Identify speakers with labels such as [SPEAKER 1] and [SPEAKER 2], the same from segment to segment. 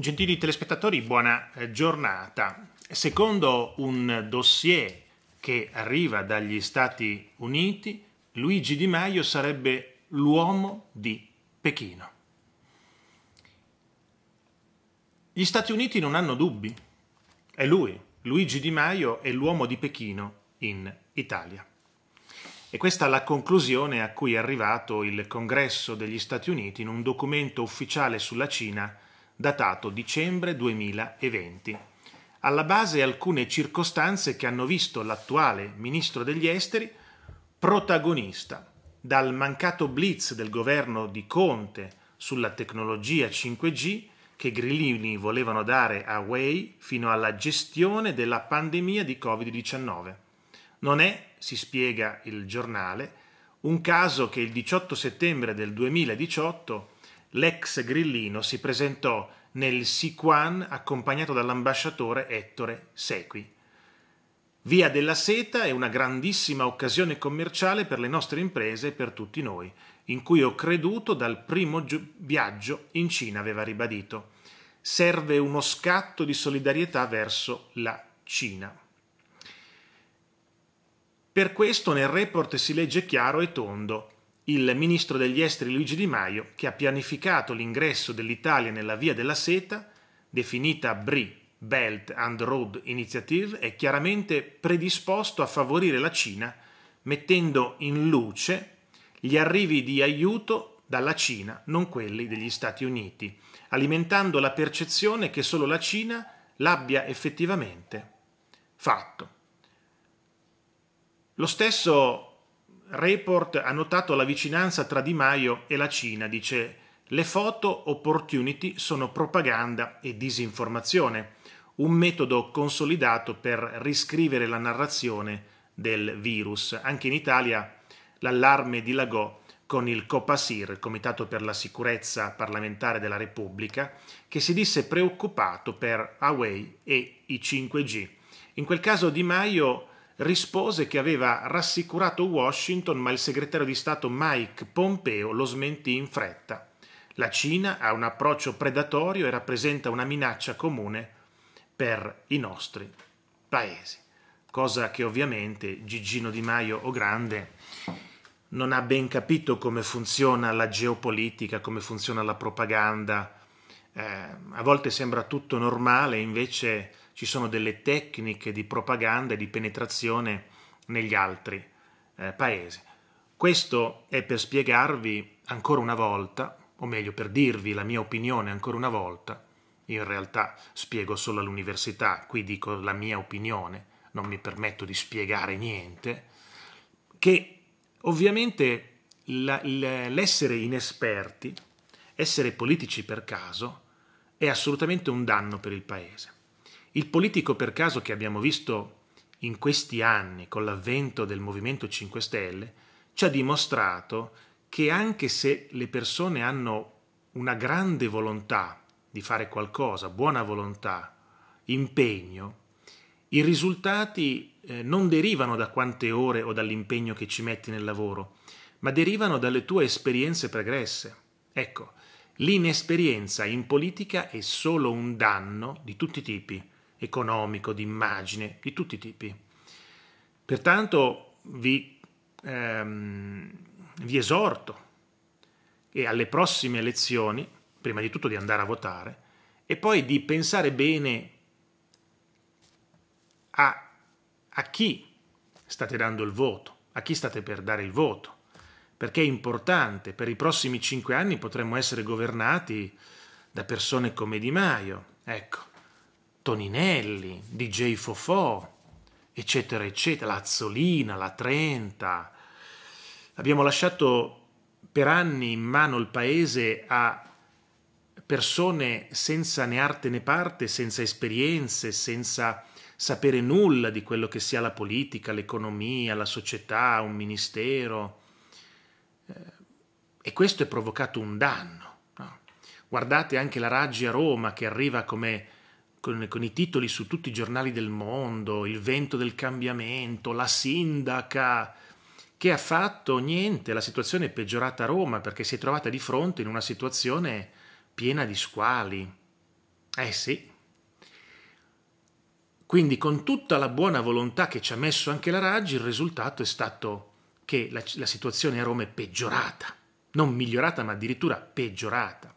[SPEAKER 1] Gentili telespettatori, buona eh, giornata. Secondo un dossier che arriva dagli Stati Uniti, Luigi Di Maio sarebbe l'uomo di Pechino. Gli Stati Uniti non hanno dubbi. È lui, Luigi Di Maio, è l'uomo di Pechino in Italia. E questa è la conclusione a cui è arrivato il Congresso degli Stati Uniti in un documento ufficiale sulla Cina datato dicembre 2020. Alla base alcune circostanze che hanno visto l'attuale ministro degli esteri protagonista, dal mancato blitz del governo di Conte sulla tecnologia 5G che grillini volevano dare a Huawei fino alla gestione della pandemia di Covid-19. Non è, si spiega il giornale, un caso che il 18 settembre del 2018 l'ex grillino si presentò nel Siquan accompagnato dall'ambasciatore Ettore Sequi. Via della Seta è una grandissima occasione commerciale per le nostre imprese e per tutti noi, in cui ho creduto dal primo viaggio in Cina, aveva ribadito. Serve uno scatto di solidarietà verso la Cina. Per questo nel report si legge chiaro e tondo il ministro degli esteri Luigi Di Maio, che ha pianificato l'ingresso dell'Italia nella Via della Seta, definita BRI, Belt and Road Initiative, è chiaramente predisposto a favorire la Cina, mettendo in luce gli arrivi di aiuto dalla Cina, non quelli degli Stati Uniti, alimentando la percezione che solo la Cina l'abbia effettivamente fatto. Lo stesso Report ha notato la vicinanza tra Di Maio e la Cina, dice le foto opportunity sono propaganda e disinformazione, un metodo consolidato per riscrivere la narrazione del virus. Anche in Italia l'allarme dilagò con il Copasir, Comitato per la sicurezza parlamentare della Repubblica, che si disse preoccupato per Huawei e i 5G. In quel caso Di Maio rispose che aveva rassicurato Washington, ma il segretario di Stato Mike Pompeo lo smentì in fretta. La Cina ha un approccio predatorio e rappresenta una minaccia comune per i nostri paesi, cosa che ovviamente Gigino Di Maio o Grande non ha ben capito come funziona la geopolitica, come funziona la propaganda. Eh, a volte sembra tutto normale, invece ci sono delle tecniche di propaganda e di penetrazione negli altri eh, paesi. Questo è per spiegarvi ancora una volta, o meglio per dirvi la mia opinione ancora una volta, in realtà spiego solo all'università, qui dico la mia opinione, non mi permetto di spiegare niente, che ovviamente l'essere inesperti, essere politici per caso, è assolutamente un danno per il Paese. Il politico per caso che abbiamo visto in questi anni con l'avvento del Movimento 5 Stelle ci ha dimostrato che anche se le persone hanno una grande volontà di fare qualcosa, buona volontà, impegno, i risultati eh, non derivano da quante ore o dall'impegno che ci metti nel lavoro, ma derivano dalle tue esperienze pregresse. Ecco, l'inesperienza in politica è solo un danno di tutti i tipi economico, di immagine, di tutti i tipi. Pertanto vi, ehm, vi esorto e alle prossime elezioni, prima di tutto di andare a votare, e poi di pensare bene a, a chi state dando il voto, a chi state per dare il voto, perché è importante, per i prossimi cinque anni potremmo essere governati da persone come Di Maio, ecco, Toninelli, DJ Fofò, eccetera, eccetera, la Zolina, la Trenta. Abbiamo lasciato per anni in mano il paese a persone senza né arte né parte, senza esperienze, senza sapere nulla di quello che sia la politica, l'economia, la società, un ministero. Eh, e questo è provocato un danno. Guardate anche la Raggi a Roma che arriva come con, con, i titoli su tutti i giornali del mondo, il vento del cambiamento, la sindaca, che ha fatto niente, la situazione è peggiorata a Roma perché si è trovata di fronte in una situazione piena di squali. Eh sì. Quindi con tutta la buona volontà che ci ha messo anche la Raggi, il risultato è stato che la, la situazione a Roma è peggiorata, non migliorata ma addirittura peggiorata.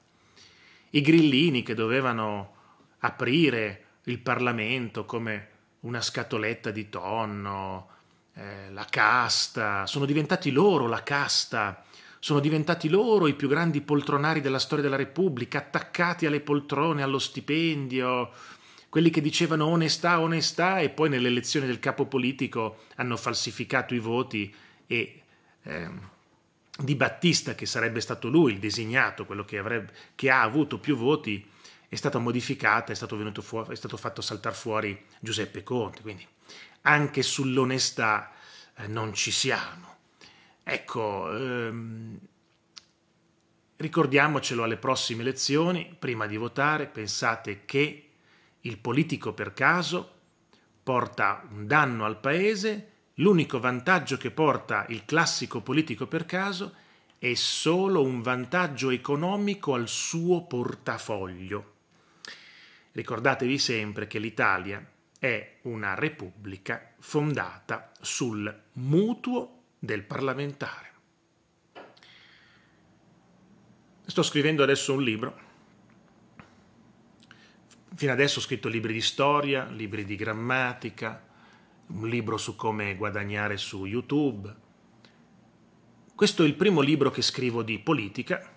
[SPEAKER 1] I grillini che dovevano aprire il Parlamento come una scatoletta di tonno, eh, la casta, sono diventati loro la casta, sono diventati loro i più grandi poltronari della storia della Repubblica, attaccati alle poltrone, allo stipendio, quelli che dicevano onestà, onestà e poi nelle elezioni del capo politico hanno falsificato i voti e eh, Di Battista, che sarebbe stato lui il designato, quello che, avrebbe, che ha avuto più voti, è stata modificata, è stato, fuori, è stato fatto saltare fuori Giuseppe Conte, quindi anche sull'onestà eh, non ci siamo. Ecco, ehm, ricordiamocelo alle prossime elezioni, prima di votare pensate che il politico per caso porta un danno al paese, l'unico vantaggio che porta il classico politico per caso è solo un vantaggio economico al suo portafoglio. Ricordatevi sempre che l'Italia è una repubblica fondata sul mutuo del parlamentare. Sto scrivendo adesso un libro. Fino adesso ho scritto libri di storia, libri di grammatica, un libro su come guadagnare su YouTube. Questo è il primo libro che scrivo di politica,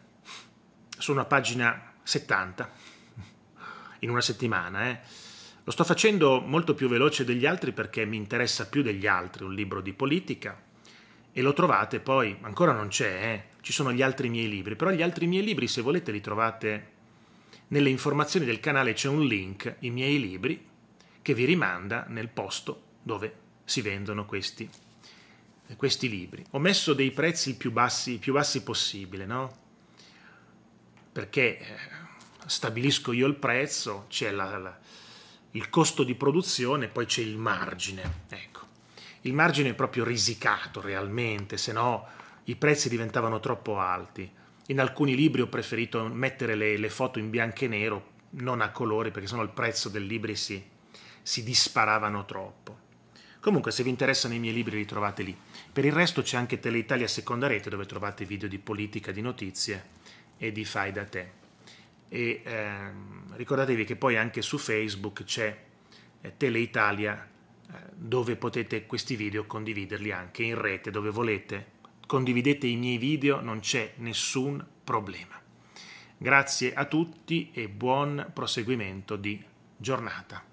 [SPEAKER 1] su una pagina 70 in una settimana. Eh. Lo sto facendo molto più veloce degli altri perché mi interessa più degli altri un libro di politica e lo trovate poi, ancora non c'è, eh. ci sono gli altri miei libri, però gli altri miei libri se volete li trovate nelle informazioni del canale, c'è un link, i miei libri, che vi rimanda nel posto dove si vendono questi, questi libri. Ho messo dei prezzi più bassi, più bassi possibile, no? Perché eh, stabilisco io il prezzo, c'è la, la, il costo di produzione, poi c'è il margine. Ecco. Il margine è proprio risicato realmente, se no i prezzi diventavano troppo alti. In alcuni libri ho preferito mettere le, le foto in bianco e nero, non a colori, perché sennò il prezzo dei libri si, si disparavano troppo. Comunque, se vi interessano i miei libri, li trovate lì. Per il resto c'è anche Teleitalia Seconda Rete, dove trovate video di politica, di notizie e di fai da te e ehm, ricordatevi che poi anche su Facebook c'è eh, Tele Italia eh, dove potete questi video condividerli anche in rete dove volete. Condividete i miei video, non c'è nessun problema. Grazie a tutti e buon proseguimento di giornata.